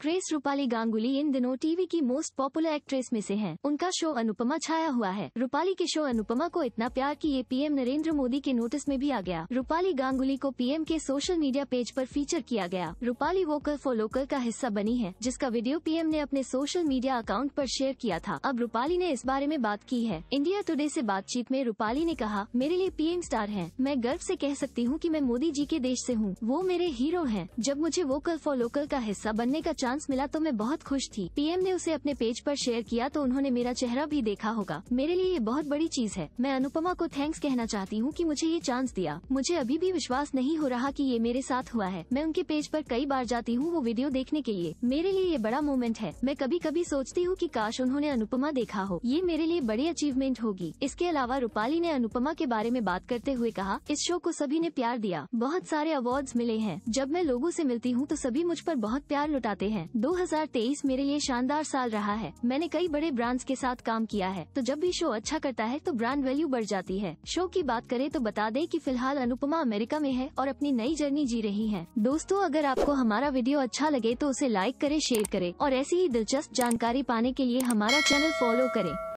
Actress Rupali Ganguly इन दिनों TV की most popular actress में से हैं। उनका शो अनुपमा छाया हुआ है रूपाली के शो अनुपमा को इतना प्यार कि ये पीएम नरेंद्र मोदी के नोटिस में भी आ गया रूपाली गांगुली को पीएम के सोशल मीडिया पेज पर फीचर किया गया रूपाली वोकल फॉर लोकल का हिस्सा बनी है जिसका वीडियो पीएम ने अपने सोशल मीडिया अकाउंट आरोप शेयर किया था अब रूपाली ने इस बारे में बात की है इंडिया टुडे ऐसी बातचीत में रूपाली ने कहा मेरे लिए पीएम स्टार है मैं गर्व ऐसी कह सकती हूँ की मैं मोदी जी के देश ऐसी हूँ वो मेरे हीरो है जब मुझे वोकल फॉर लोकल का हिस्सा बनने का चांस मिला तो मैं बहुत खुश थी पीएम ने उसे अपने पेज पर शेयर किया तो उन्होंने मेरा चेहरा भी देखा होगा मेरे लिए ये बहुत बड़ी चीज है मैं अनुपमा को थैंक्स कहना चाहती हूँ की मुझे ये चांस दिया मुझे अभी भी विश्वास नहीं हो रहा की ये मेरे साथ हुआ है मैं उनके पेज आरोप कई बार जाती हूँ वो वीडियो देखने के लिए मेरे लिए ये बड़ा मोमेंट है मैं कभी कभी सोचती हूँ की काश उन्होंने अनुपमा देखा हो ये मेरे लिए बड़ी अचीवमेंट होगी इसके अलावा रूपाली ने अनुपमा के बारे में बात करते हुए कहा इस शो को सभी ने प्यार दिया बहुत सारे अवार्ड मिले हैं जब मैं लोगो ऐसी मिलती हूँ तो सभी मुझ पर बहुत प्यार लुटाते हैं हैं 2023 मेरे लिए शानदार साल रहा है मैंने कई बड़े ब्रांड्स के साथ काम किया है तो जब भी शो अच्छा करता है तो ब्रांड वैल्यू बढ़ जाती है शो की बात करें तो बता दें कि फिलहाल अनुपमा अमेरिका में है और अपनी नई जर्नी जी रही है दोस्तों अगर आपको हमारा वीडियो अच्छा लगे तो उसे लाइक करे शेयर करे और ऐसी ही दिलचस्प जानकारी पाने के लिए हमारा चैनल फॉलो करें